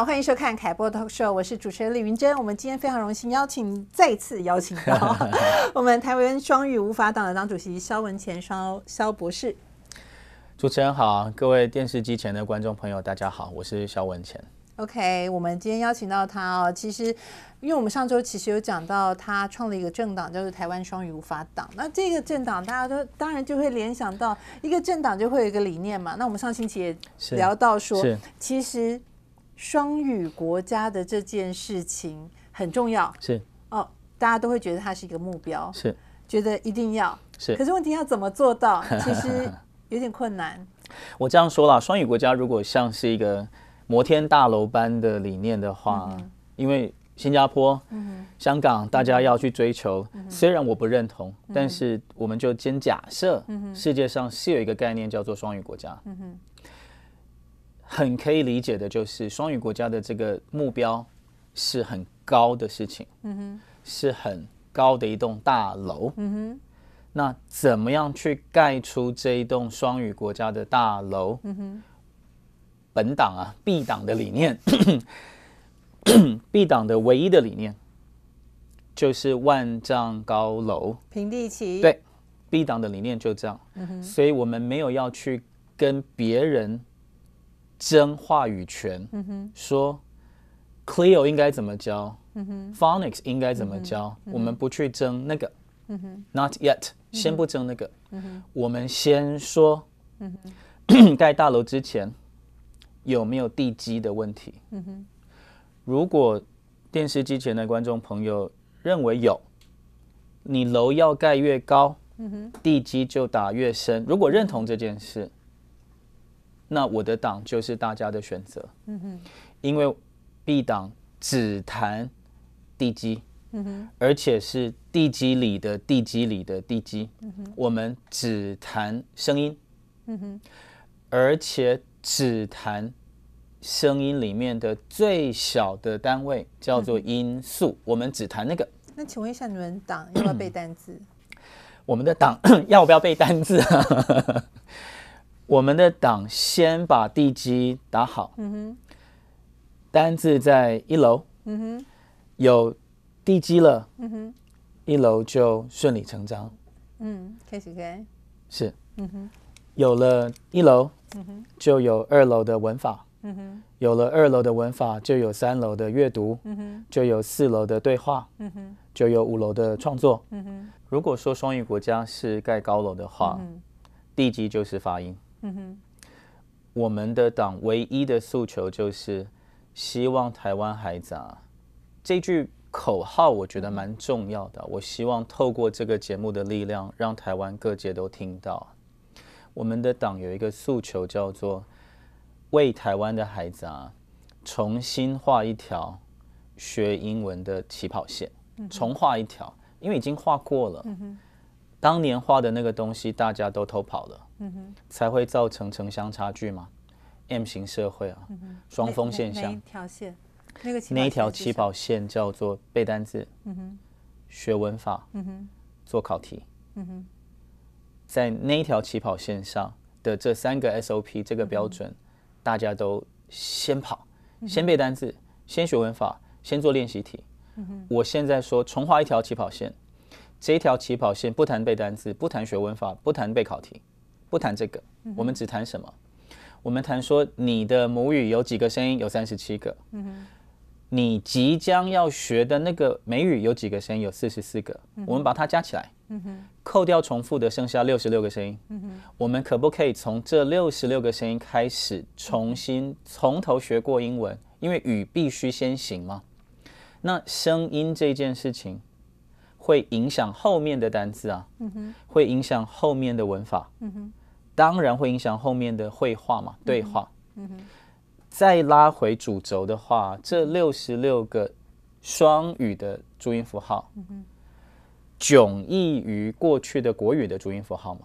好，欢迎收看《凯波 Talk Show》，我是主持人李云珍。我们今天非常荣幸邀请，再次邀请到 我们台湾双语无法党的党主席肖文乾，肖肖博士。主持人好，各位电视机前的观众朋友，大家好，我是肖文乾。OK，我们今天邀请到他哦。其实，因为我们上周其实有讲到，他创了一个政党，叫做台湾双语无法党。那这个政党，大家都当然就会联想到一个政党就会有一个理念嘛。那我们上星期也聊到说，其实。双语国家的这件事情很重要，是哦，大家都会觉得它是一个目标，是觉得一定要是。可是问题要怎么做到？其实有点困难。我这样说了，双语国家如果像是一个摩天大楼般的理念的话，因为新加坡、香港大家要去追求，虽然我不认同，但是我们就先假设世界上是有一个概念叫做双语国家。很可以理解的，就是双语国家的这个目标是很高的事情，嗯哼，是很高的一栋大楼，嗯哼，那怎么样去盖出这一栋双语国家的大楼？嗯哼，本党啊，B 党的理念，B 党的唯一的理念就是万丈高楼平地起，对，B 党的理念就这样，嗯哼，所以我们没有要去跟别人。争话语权，说 c l e o 应该怎么教，Phonics 应该怎么教，我们不去争那个，Not yet，先不争那个，我们先说盖 大楼之前有没有地基的问题。如果电视机前的观众朋友认为有，你楼要盖越高，地基就打越深。如果认同这件事。那我的党就是大家的选择，嗯哼，因为 B 党只谈地基，嗯哼，而且是地基里的地基里的地基，嗯哼，我们只谈声音，嗯哼，而且只谈声音里面的最小的单位叫做音素，我们只谈那个。那请问一下，你们党要不要背单字？我们的党 要不要背单字？我们的党先把地基打好，单字在一楼，有地基了，一楼就顺理成章，嗯，开始开，是，嗯哼，有了一楼，嗯哼，就有二楼的文法，嗯哼，有了二楼的文法，就有三楼的阅读，嗯哼，就有四楼的对话，嗯哼，就有五楼的创作，嗯哼。如果说双语国家是盖高楼的话，地基就是发音。哼，我们的党唯一的诉求就是希望台湾孩子啊，这句口号我觉得蛮重要的。我希望透过这个节目的力量，让台湾各界都听到，我们的党有一个诉求叫做为台湾的孩子啊，重新画一条学英文的起跑线，重画一条，因为已经画过了。当年画的那个东西，大家都偷跑了，才会造成城乡差距嘛？M 型社会啊，双峰现象，那一条起跑线叫做背单字。学文法，做考题。在那一条起跑线上的这三个 SOP 这个标准，大家都先跑，先背单字，先学文法，先做练习题。我现在说重画一条起跑线。这条起跑线不谈背单词，不谈学文法，不谈背考题，不谈这个，我们只谈什么？我们谈说你的母语有几个声音？有三十七个。嗯你即将要学的那个美语有几个声音？有四十四个。我们把它加起来。扣掉重复的，剩下六十六个声音。我们可不可以从这六十六个声音开始，重新从头学过英文？因为语必须先行嘛。那声音这件事情。会影响后面的单词啊，会影响后面的文法，当然会影响后面的会话嘛，对话。再拉回主轴的话，这六十六个双语的注音符号，迥异于过去的国语的注音符号嘛。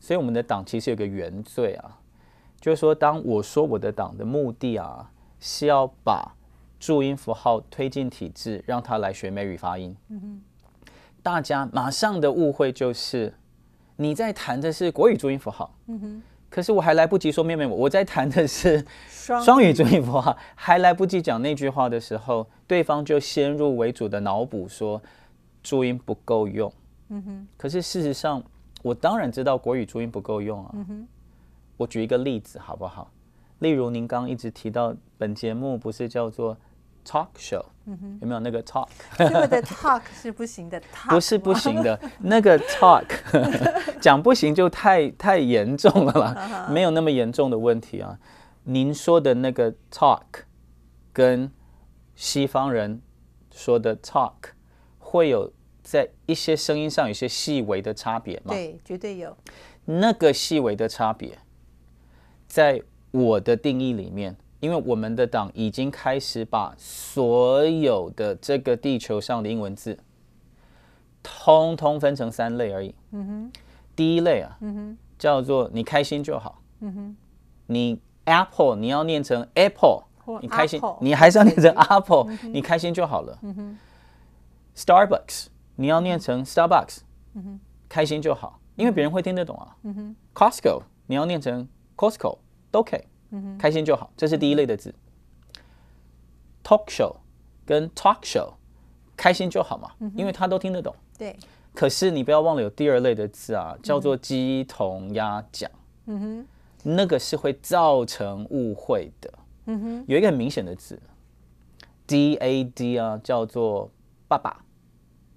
所以我们的党其实有个原罪啊，就是说，当我说我的党的目的啊，是要把注音符号推进体制，让他来学美语发音。大家马上的误会就是，你在谈的是国语注音符号，嗯哼。可是我还来不及说妹妹，我我在谈的是双语注音符号，还来不及讲那句话的时候，对方就先入为主的脑补说注音不够用，嗯哼。可是事实上，我当然知道国语注音不够用啊，嗯哼。我举一个例子好不好？例如您刚一直提到本节目不是叫做 talk show。有没有那个 talk？个的 talk 是不行的，talk 不是不行的，那个 talk 讲不行就太太严重了啦，没有那么严重的问题啊。您说的那个 talk，跟西方人说的 talk，会有在一些声音上有些细微的差别吗？对，绝对有。那个细微的差别，在我的定义里面。因为我们的党已经开始把所有的这个地球上的英文字，通通分成三类而已。嗯哼，第一类啊，叫做你开心就好。嗯哼，你 Apple 你要念成 Apple，你开心，你还是要念成 Apple，你开心就好了。嗯哼，Starbucks 你要念成 Starbucks，开心就好，因为别人会听得懂啊。嗯哼，Costco 你要念成 Costco 都 OK。开心就好，这是第一类的字。Talk show 跟 talk show，开心就好嘛，因为他都听得懂。对。可是你不要忘了有第二类的字啊，叫做鸡同鸭讲。嗯哼。那个是会造成误会的。嗯哼。有一个很明显的字，D A D 啊，叫做爸爸。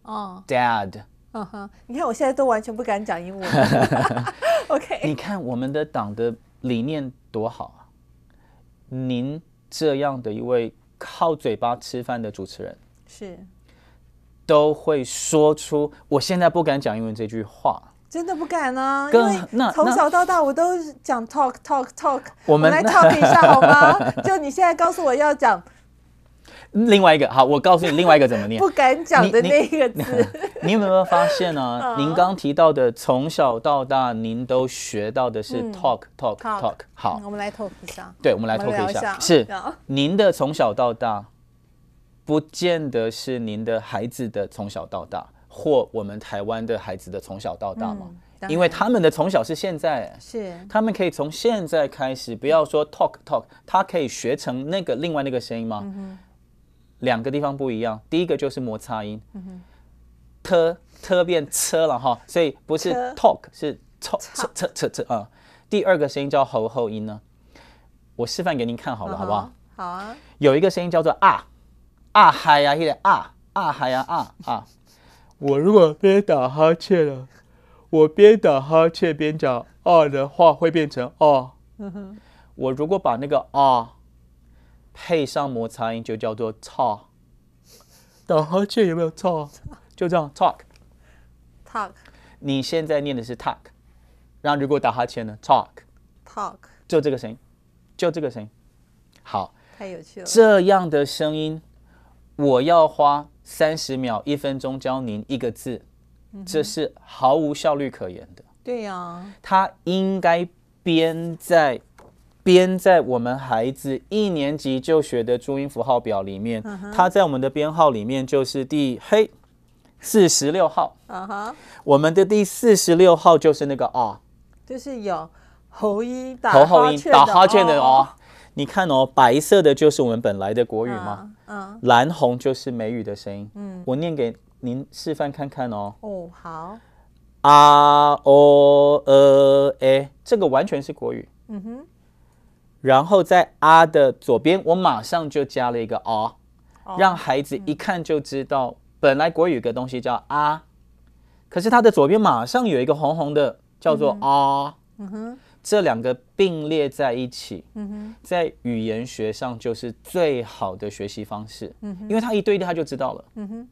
哦。Dad。嗯哼，你看我现在都完全不敢讲英文。OK。你看我们的党的理念多好。您这样的一位靠嘴巴吃饭的主持人，是都会说出“我现在不敢讲英文”这句话，真的不敢啊！因为从小到大我都讲 talk talk talk，我们来 t a l k 一下好吗？就你现在告诉我要讲。另外一个好，我告诉你另外一个怎么念不敢讲的那个字，你有没有发现呢？您刚提到的从小到大，您都学到的是 talk talk talk。好，我们来 talk 一下。对，我们来 talk 一下。是您的从小到大，不见得是您的孩子的从小到大，或我们台湾的孩子的从小到大嘛？因为他们的从小是现在，是他们可以从现在开始，不要说 talk talk，他可以学成那个另外那个声音吗？两个地方不一样，第一个就是摩擦音，t t 变车了哈，所以不是 talk 是 t t t t 啊。第二个声音叫喉后音呢，我示范给您看好了，好不好？好啊。有一个声音叫做啊啊嗨呀，一点啊啊嗨呀啊啊。我如果边打哈欠了，我边打哈欠边讲啊的话，会变成啊。我如果把那个啊。配上摩擦音就叫做 talk，打哈欠有没有 talk？就这样 talk，talk。你现在念的是 talk，然后如果打哈欠呢 talk，talk。就这个声音，就这个声音。好，太有趣了。这样的声音，我要花三十秒、一分钟教您一个字，这是毫无效率可言的。对呀，它应该编在。编在我们孩子一年级就学的注音符号表里面，它在我们的编号里面就是第嘿四十六号。啊哈，我们的第四十六号就是那个啊，就是有喉音打哈欠的哦。你看哦，白色的就是我们本来的国语吗？嗯，蓝红就是美语的声音。嗯，我念给您示范看看哦。哦，好。啊哦呃诶，这个完全是国语。嗯哼。然后在“啊”的左边，我马上就加了一个“哦”，让孩子一看就知道，本来国语有个东西叫“啊”，可是它的左边马上有一个红红的，叫做“啊”。嗯哼，这两个并列在一起，嗯在语言学上就是最好的学习方式。嗯因为他一对一他就知道了。嗯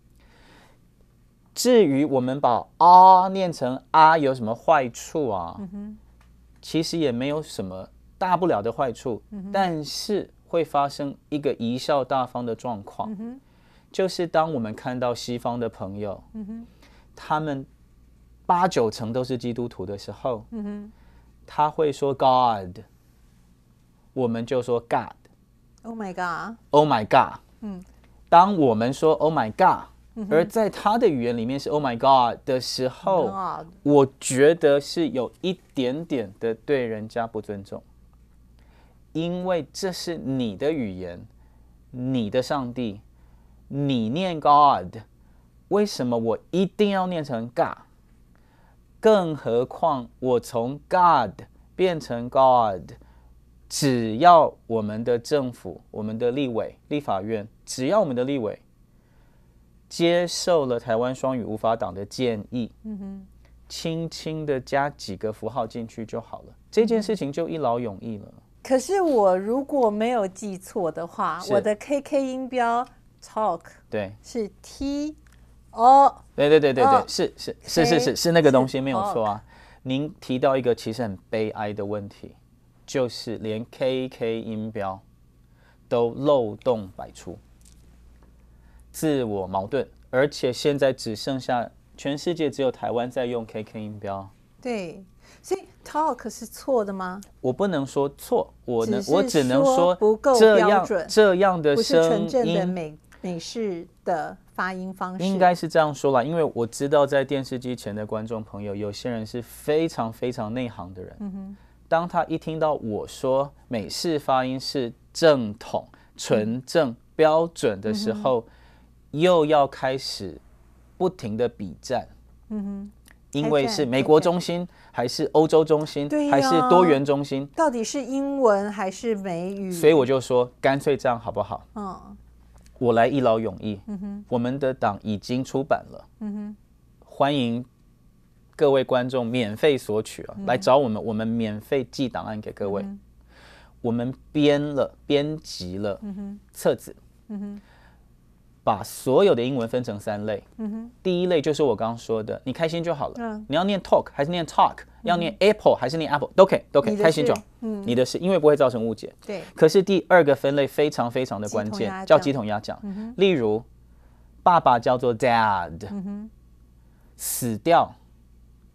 至于我们把“啊”念成“啊”有什么坏处啊？嗯其实也没有什么。大不了的坏处，但是会发生一个贻笑大方的状况，就是当我们看到西方的朋友，他们八九成都是基督徒的时候，他会说 God，我们就说 God，Oh my God，Oh my God，嗯，当我们说 Oh my God，而在他的语言里面是 Oh my God 的时候，我觉得是有一点点的对人家不尊重。因为这是你的语言，你的上帝，你念 God，为什么我一定要念成 God？更何况我从 God 变成 God，只要我们的政府、我们的立委、立法院，只要我们的立委接受了台湾双语无法党的建议，轻轻的加几个符号进去就好了，这件事情就一劳永逸了。可是我如果没有记错的话，我的 KK 音标 talk 对是 T O 对对对对对，是是是是是是那个东西没有错啊。您提到一个其实很悲哀的问题，就是连 KK 音标都漏洞百出，自我矛盾，而且现在只剩下全世界只有台湾在用 KK 音标，对。所以 talk 是错的吗？我不能说错，我我只能说不够标准，这样的声音，纯正的美美式的发音方式，应该是这样说吧。因为我知道在电视机前的观众朋友，有些人是非常非常内行的人。嗯哼，当他一听到我说美式发音是正统、纯正、标准的时候，又要开始不停的比战。嗯哼，因为是美国中心。还是欧洲中心，还是多元中心？到底是英文还是美语？所以我就说，干脆这样好不好？嗯，我来一劳永逸。嗯哼，我们的党已经出版了。嗯哼，欢迎各位观众免费索取啊！来找我们，我们免费寄档案给各位。我们编了，编辑了册子。嗯哼。把所有的英文分成三类。嗯哼，第一类就是我刚刚说的，你开心就好了。嗯，你要念 talk 还是念 talk？要念 apple 还是念 apple？都可以，都可以，开心就好。嗯，你的是因为不会造成误解。对。可是第二个分类非常非常的关键，叫鸡同鸭讲。例如，爸爸叫做 dad。嗯死掉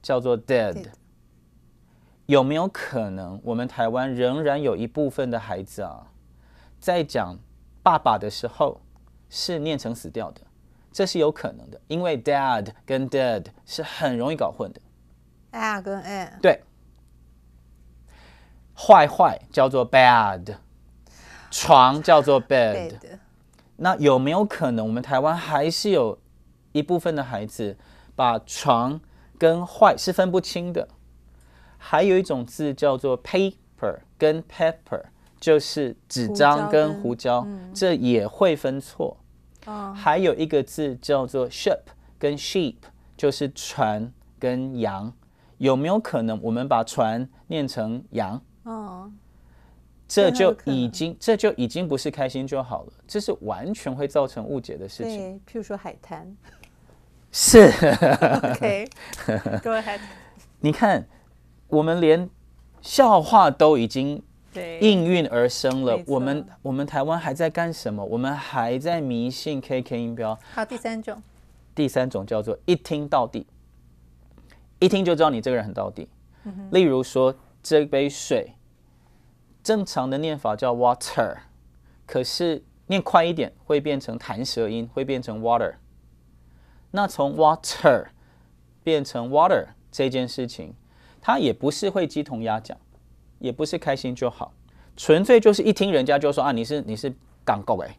叫做 dead。有没有可能我们台湾仍然有一部分的孩子啊，在讲爸爸的时候？是念成死掉的，这是有可能的，因为 dad 跟 dead 是很容易搞混的。d 跟 a 对。坏坏叫做 bad，床叫做 bed。那有没有可能我们台湾还是有一部分的孩子把床跟坏是分不清的？还有一种字叫做 paper 跟 pepper，就是纸张跟胡椒，这也会分错。还有一个字叫做 ship，跟 sheep，就是船跟羊，有没有可能我们把船念成羊？哦，这就已经这就已经不是开心就好了，这是完全会造成误解的事情。譬如说海滩。是。OK，Go ahead。你看，我们连笑话都已经。应运而生了。我们我们台湾还在干什么？我们还在迷信 KK 音标。好，第三种，第三种叫做一听到底，一听就知道你这个人很到底。例如说，这杯水，正常的念法叫 water，可是念快一点会变成弹舌音，会变成 water。那从 water 变成 water 这件事情，它也不是会鸡同鸭讲。也不是开心就好，纯粹就是一听人家就说啊，你是你是港狗哎，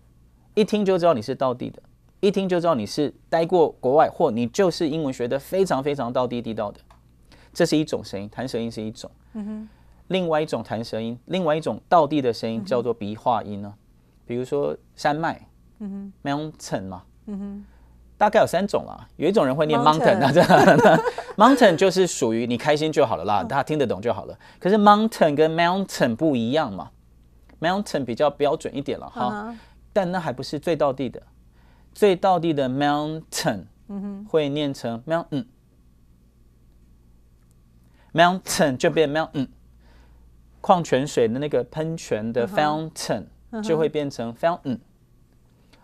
一听就知道你是道地的，一听就知道你是待过国外，或你就是英文学得非常非常道地地道的，这是一种声音，弹舌音是一种，嗯哼，另外一种弹舌音，另外一种道地的声音叫做鼻化音啊，比如说山脉，嗯哼，mountain 嘛，嗯哼。大概有三种啦，有一种人会念 mountain 那这样。mountain 就是属于你开心就好了啦，大家听得懂就好了。可是 mountain 跟 mountain 不一样嘛，mountain 比较标准一点了哈，但那还不是最到地的。最到地的 mountain，嗯会念成 mountain。mountain 就变 mountain。矿泉水的那个喷泉的 fountain 就会变成 fountain。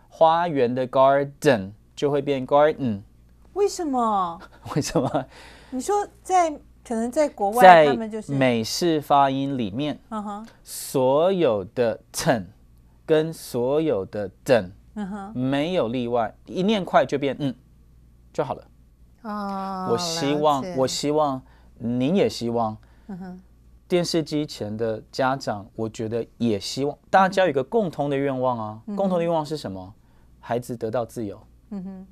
花园的 garden。就会变 garden，为什么？为什么？你说在可能在国外，他们就是美式发音里面，所有的 ten 跟所有的等，e n 嗯哼，没有例外，一念快就变嗯就好了。哦，我希望，我希望您也希望，电视机前的家长，我觉得也希望大家有一个共同的愿望啊。共同的愿望是什么？孩子得到自由。哼，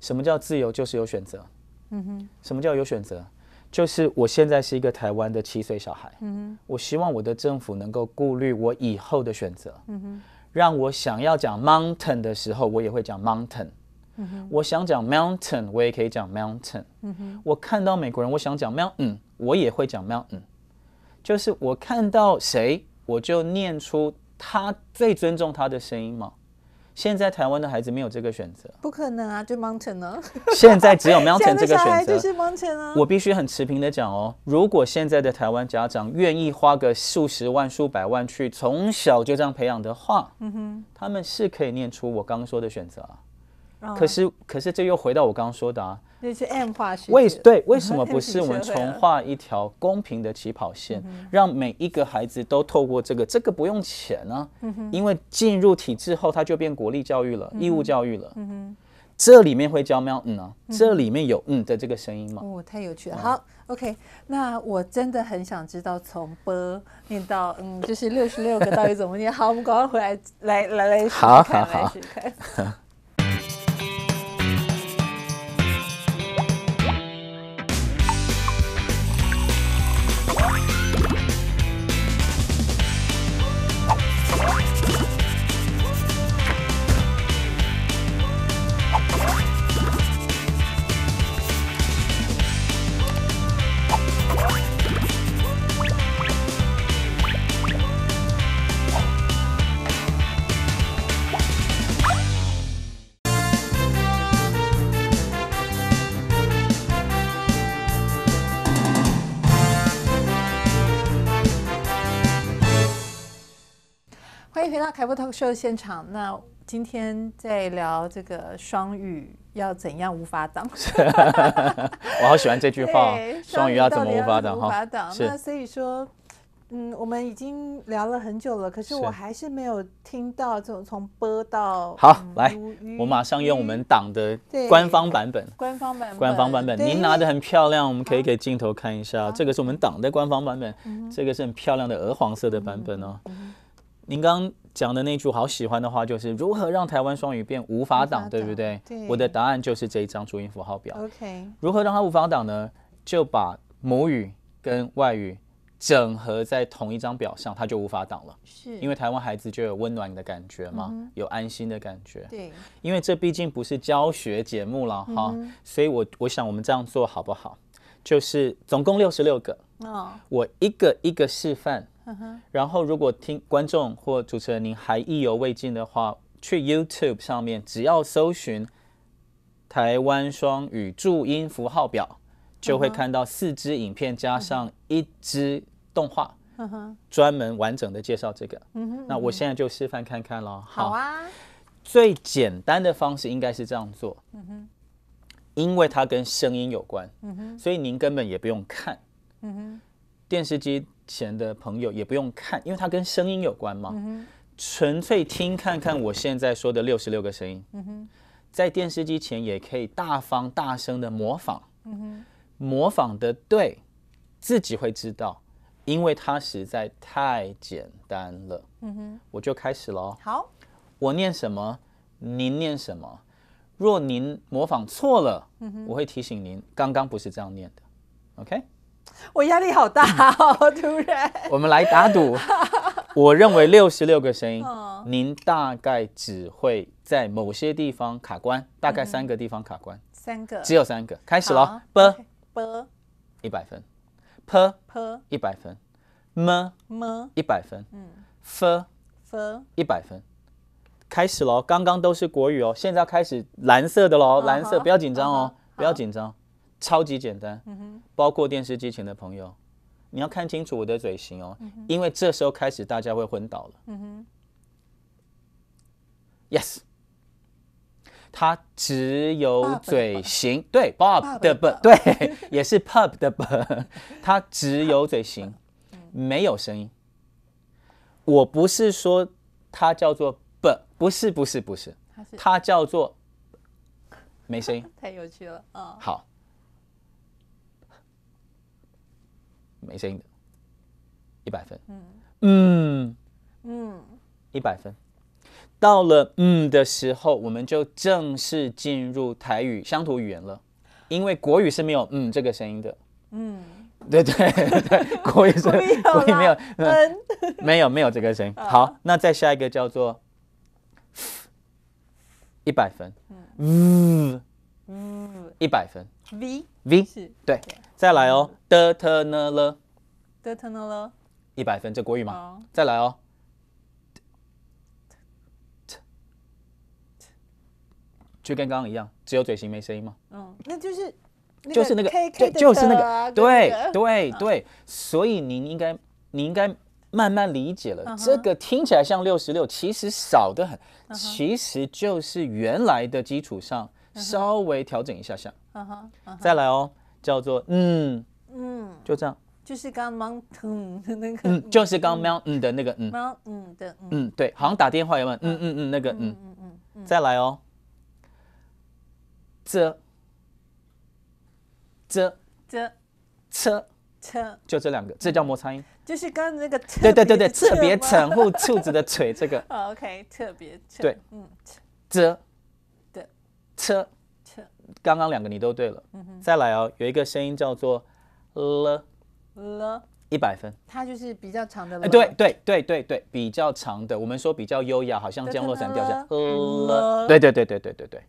什么叫自由？就是有选择。嗯哼，什么叫有选择？就是我现在是一个台湾的七岁小孩。嗯哼，我希望我的政府能够顾虑我以后的选择。嗯哼，让我想要讲 mountain 的时候，我也会讲 mountain。我想讲 mountain，我也可以讲 mountain。嗯我看到美国人，我想讲 mountain，我也会讲 mountain。就是我看到谁，我就念出他最尊重他的声音吗？现在台湾的孩子没有这个选择，不可能啊，就 Mountain 呢？现在只有 Mountain 这个选择。就是 Mountain 啊。我必须很持平的讲哦，如果现在的台湾家长愿意花个数十万、数百万去从小就这样培养的话，嗯哼，他们是可以念出我刚刚说的选择。可是，可是这又回到我刚刚说的啊。那是 M 化是为对为什么不是我们重画一条公平的起跑线，让每一个孩子都透过这个，这个不用钱啊，因为进入体制后，它就变国力教育了，义务教育了。这里面会教喵嗯啊，这里面有嗯的这个声音吗？哦，太有趣了。好，OK，那我真的很想知道从 b 念到嗯，就是六十六个到底怎么念？好，我们赶快回来来来来好好。看，来看。凯播 Talk Show 现场，那今天在聊这个双语要怎样无法挡，我好喜欢这句话，双语要怎么无法挡挡。那所以说，嗯，我们已经聊了很久了，可是我还是没有听到从从播到好来，我马上用我们党的官方版本，官方版本，官方版本，您拿的很漂亮，我们可以给镜头看一下，这个是我们党的官方版本，这个是很漂亮的鹅黄色的版本哦，您刚。讲的那句好喜欢的话就是如何让台湾双语变无法挡，对不对？对。我的答案就是这一张注音符号表。OK。如何让它无法挡呢？就把母语跟外语整合在同一张表上，它就无法挡了。是。因为台湾孩子就有温暖的感觉嘛，有安心的感觉。对。因为这毕竟不是教学节目了哈，所以我我想我们这样做好不好？就是总共六十六个，我一个一个示范。然后，如果听观众或主持人您还意犹未尽的话，去 YouTube 上面只要搜寻“台湾双语注音符号表”，就会看到四支影片加上一支动画，专门完整的介绍这个。那我现在就示范看看喽。好啊。最简单的方式应该是这样做。嗯哼。因为它跟声音有关。嗯哼。所以您根本也不用看。嗯哼。电视机前的朋友也不用看，因为它跟声音有关嘛。纯粹听看看我现在说的六十六个声音，在电视机前也可以大方大声的模仿。模仿的对，自己会知道，因为它实在太简单了。我就开始喽。好，我念什么，您念什么。若您模仿错了，我会提醒您刚刚不是这样念的。OK。我压力好大，哦，突然。我们来打赌，我认为六十六个声音，您大概只会在某些地方卡关，大概三个地方卡关，三个，只有三个。开始喽，p p，一百分，p p，一百分，m m，一百分，嗯，f f，一百分，开始喽，刚刚都是国语哦，现在开始蓝色的喽，蓝色，不要紧张哦，不要紧张。超级简单，包括电视机前的朋友，你要看清楚我的嘴型哦，因为这时候开始大家会昏倒了。Yes，它只有嘴型，对，Bob 的 b，对，也是 Pub 的 b，它只有嘴型，没有声音。我不是说它叫做 b，不是，不是，不是，他是它叫做没声音。太有趣了，嗯，好。没声音的，一百分。嗯嗯一百分。到了“嗯”的时候，我们就正式进入台语乡土语言了，因为国语是没有“嗯”这个声音的。嗯，对对对，国语是国语没有，没有没有这个声音。好，那再下一个叫做一百分。嗯嗯，一百分。V V 是对。再来哦，的、特、呢、了，的、特、呢、了，一百分，这国语吗？再来哦，就跟刚刚一样，只有嘴型没声音吗？嗯，那就是就是那个，就是那个，对对对，所以您应该您应该慢慢理解了。这个听起来像六十六，其实少得很，其实就是原来的基础上稍微调整一下下。再来哦。叫做嗯嗯，就这样，就是刚 mountain 的那个，嗯，就是刚 mountain 的那个，嗯，mountain 的，嗯，对，好像打电话也问，嗯嗯嗯，那个，嗯嗯嗯，再来哦，ze z 车车，就这两个，这叫摩擦音，就是刚刚那个，对对对对，特别蠢乎兔子的腿，这个，OK，特别蠢，对，嗯 z 的对，车。刚刚两个你都对了，再来哦，有一个声音叫做了了，一百分，它就是比较长的。了。对对对对对，比较长的，我们说比较优雅，好像降落伞掉下。了。对对对对对对对。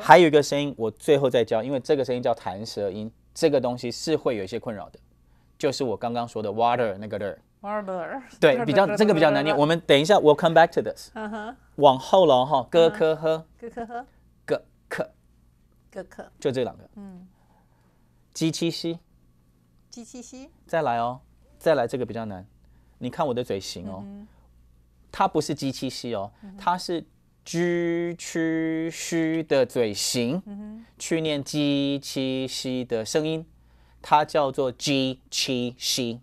还有一个声音，我最后再教，因为这个声音叫弹舌音，这个东西是会有一些困扰的，就是我刚刚说的 water 那个的。water，对，比较 这个比较难念。我们等一下，we'll come back to this。往后了哈，咯咯呵，咯咯 h。咯个课就这两个，嗯，g 七 c，g 七 c，再来哦，再来这个比较难，你看我的嘴型哦，它不是 g 七 c 哦，它是 g 区虚的嘴型，去念 g 七 c 的声音，它叫做 g 七 c，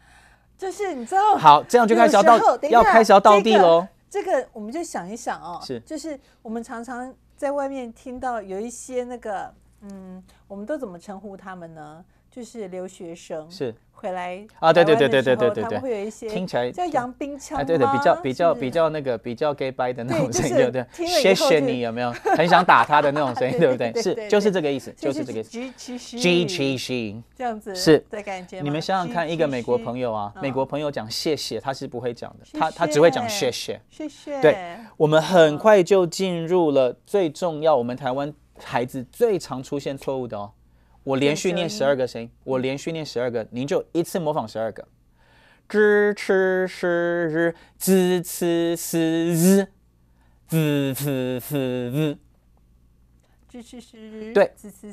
就是你知道，好，这样就开始要到要开始要倒地喽，这个我们就想一想哦，是，就是我们常常。在外面听到有一些那个。嗯，我们都怎么称呼他们呢？就是留学生是回来啊，对对对对对对对他们会有一些听起来叫洋兵腔，对对，比较比较比较那个比较 gay bye 的那种声音，对对？谢谢你有没有很想打他的那种声音，对不对？是就是这个意思，就是这个 g g g 这样子是。对，感觉。你们想想看，一个美国朋友啊，美国朋友讲谢谢他是不会讲的，他他只会讲谢谢谢谢。对我们很快就进入了最重要，我们台湾。孩子最常出现错误的哦，我连续念十二个声音，我连续念十二个，您就一次模仿十二个。支持 s 支持是支持 c 支持 z 对支持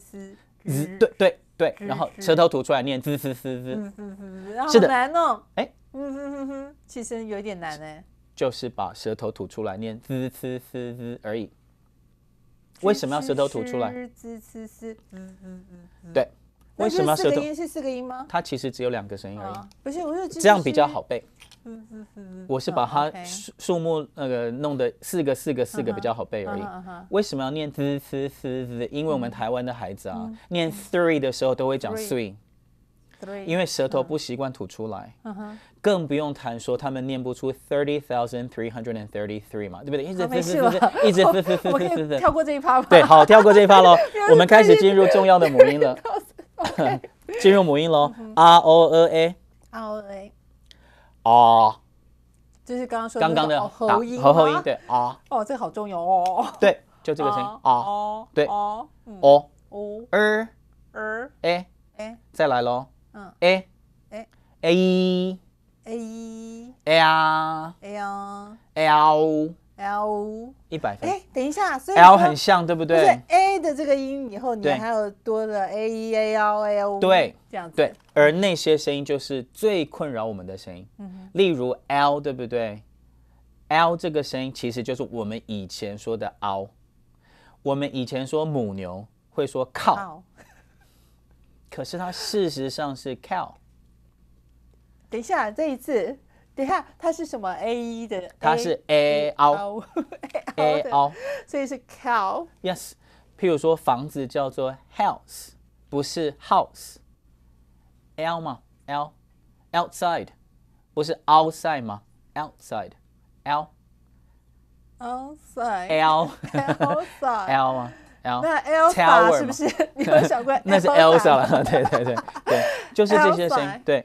是对对对，然后舌头吐出来念支持是 z z c 好难哦，哎，嗯嗯嗯嗯，有点难呢，就是把舌头吐出来念支持 s z 而已。为什么要舌头吐出来？嗯嗯嗯，对，为什么要舌头？是四个音吗？它其实只有两个声音而已。不是，我是这样比较好背。我是把它数数目那个弄的四个四个四个比较好背而已。为什么要念滋滋滋滋？因为我们台湾的孩子啊，念 three 的时候都会讲 three，因为舌头不习惯吐出来。更不用谈说他们念不出 thirty thousand three hundred and thirty three 嘛，对不对？一直一直一直 跳过这一趴吧。对，好，跳过这一趴喽。我们开始进入重要的母音了，进入母音喽。r o e a r o a 啊，就是刚刚说刚刚的合合音对啊。哦，这个好重要哦。对，就这个声音啊。哦，对哦哦 o r r a a 再来喽。嗯，a a a a e a r a r l l 一百分哎，等一下，所以 l 很像对不对？对 a 的这个音以后你还有多的 a e a r L o 对这样子对，而那些声音就是最困扰我们的声音，例如 l 对不对？l 这个声音其实就是我们以前说的凹。我们以前说母牛会说靠，可是它事实上是 cow。等一下，这一次，等一下，它是什么？A 一的，它是 A O A O，所以是 cow。Yes，譬如说房子叫做 house，不是 house。L 吗？L，outside，不是 outside 吗？outside，L，outside，L，outside，L，L，那 L t e r 是不是？你问小怪，那是 L s i 了。对对对对，就是这些声音，对。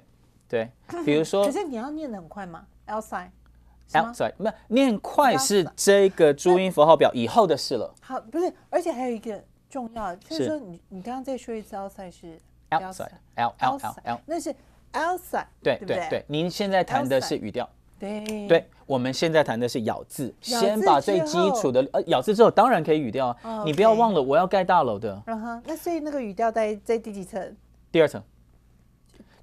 对，比如说，可是你要念得很快吗？Outside，Outside，没有念快是这个注音符号表以后的事了。好，不是，而且还有一个重要，就是说你你刚刚再说一次，Outside 是 Outside，L L L L，那是 Outside，对对对，您现在谈的是语调，对，对，我们现在谈的是咬字，先把最基础的，呃，咬字之后当然可以语调，你不要忘了我要盖大楼的。嗯哼，那所以那个语调在在第几层？第二层。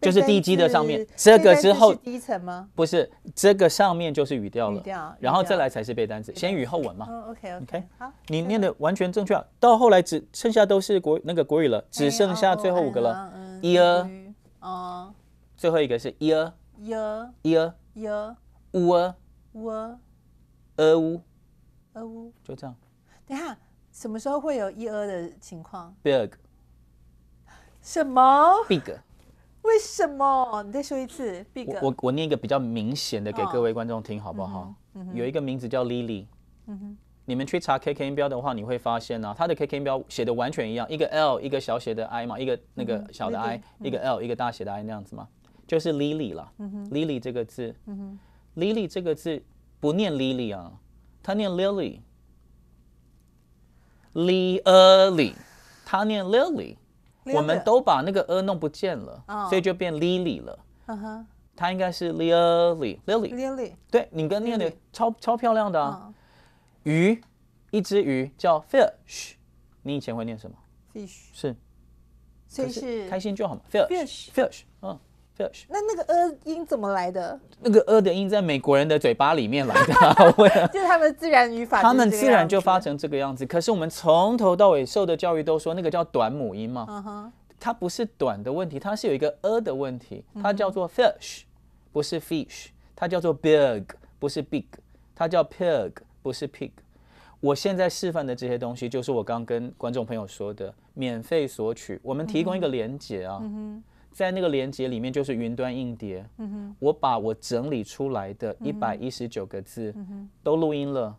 就是地基的上面，这个之后第一层吗？不是，这个上面就是语调了。调，然后再来才是背单词，先语后文嘛。o k o k 好。你念的完全正确，到后来只剩下都是国那个国语了，只剩下最后五个了。一儿最后一个是儿，e 儿，儿，儿，e 儿，儿，儿，e 儿，儿，儿，e 儿，儿，儿，e 儿，儿，儿，e 儿，儿，儿，儿，儿，儿，儿，儿，儿，儿，儿，儿，e 儿，儿，儿，儿，儿，儿，儿，儿，儿，儿，儿，儿，儿，为什么？你再说一次我我念一个比较明显的给各位观众听，好不好？有一个名字叫 Lily。嗯哼，你们去查 K K 音标的话，你会发现呢，它的 K K 音标写的完全一样，一个 L 一个小写的 i 嘛，一个那个小的 i，一个 L 一个大写的 i 那样子嘛，就是 Lily 了。嗯哼，Lily 这个字。嗯哼，Lily 这个字不念 Lily 啊，它念 Lily，Li l y 他念 Lily。我们都把那个呃弄不见了，所以就变 Lily 了。嗯哼，它应该是 Lily，Lily，Lily。对你跟念的超超漂亮的鱼，一只鱼叫 Fish。你以前会念什么？Fish 是，所以是开心就好嘛。Fish，Fish，嗯。那那个“呃”音怎么来的？那个“呃”的音在美国人的嘴巴里面来的，就是他们自然语法，他们自然就发成这个样子。可是我们从头到尾受的教育都说那个叫短母音嘛，它不是短的问题，它是有一个“呃”的问题。它叫做 fish，不是 fish；它叫做 big，不是 big；它叫 pig，不是 pig。我现在示范的这些东西，就是我刚跟观众朋友说的，免费索取，我们提供一个连接啊。在那个连接里面就是云端硬碟，我把我整理出来的一百一十九个字都录音了，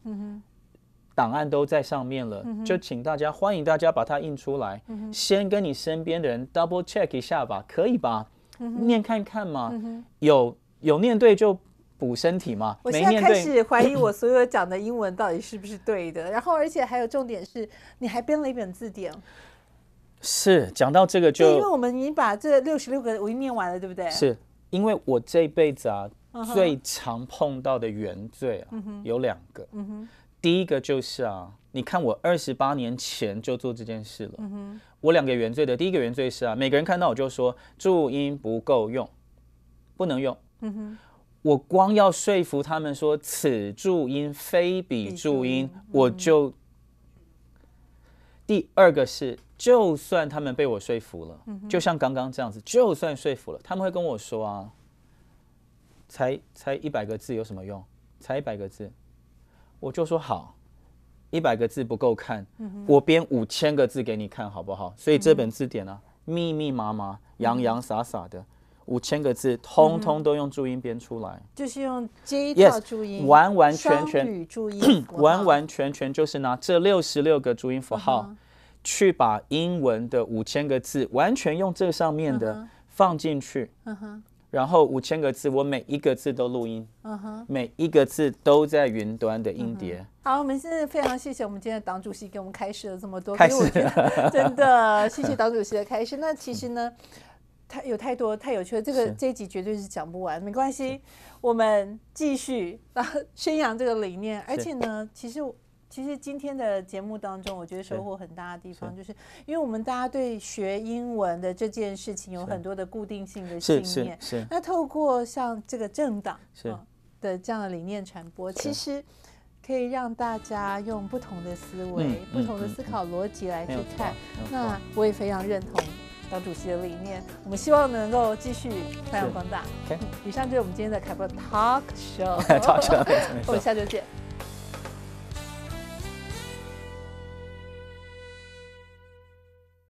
档案都在上面了，就请大家欢迎大家把它印出来，先跟你身边的人 double check 一下吧，可以吧？念看看嘛，有有念对就补身体嘛。我现在开始怀疑我所有讲的英文到底是不是对的，然后而且还有重点是你还编了一本字典。是讲到这个，就因为我们已经把这六十六个我已经念完了，对不对？是因为我这辈子啊，最常碰到的原罪啊，有两个。第一个就是啊，你看我二十八年前就做这件事了。我两个原罪的第一个原罪是啊，每个人看到我就说注音不够用，不能用。我光要说服他们说此注音非彼注音，我就第二个是。就算他们被我说服了，就像刚刚这样子，就算说服了，他们会跟我说啊，才才一百个字有什么用？才一百个字，我就说好，一百个字不够看，我编五千个字给你看好不好？所以这本字典呢，密密麻麻、洋洋洒洒的五千个字，通通都用注音编出来，就是用这一套注音，完完全全注 完完全全就是拿这六十六个注音符号。去把英文的五千个字完全用这上面的放进去，然后五千个字我每一个字都录音，每一个字都在云端的音碟。好，我们现在非常谢谢我们今天的党主席给我们开设了这么多，真的 谢谢党主席的开示。那其实呢，太有太多太有趣了，这个这一集绝对是讲不完。没关系，我们继续啊宣扬这个理念，而且呢，其实。其实今天的节目当中，我觉得收获很大的地方，就是因为我们大家对学英文的这件事情有很多的固定性的信念。是那透过像这个政党的这样的理念传播，其实可以让大家用不同的思维、不同的思考逻辑来去看。那我也非常认同党主席的理念，我们希望能够继续发扬光大。以上就是我们今天的凯博 Talk Show。Talk Show，我们下周见。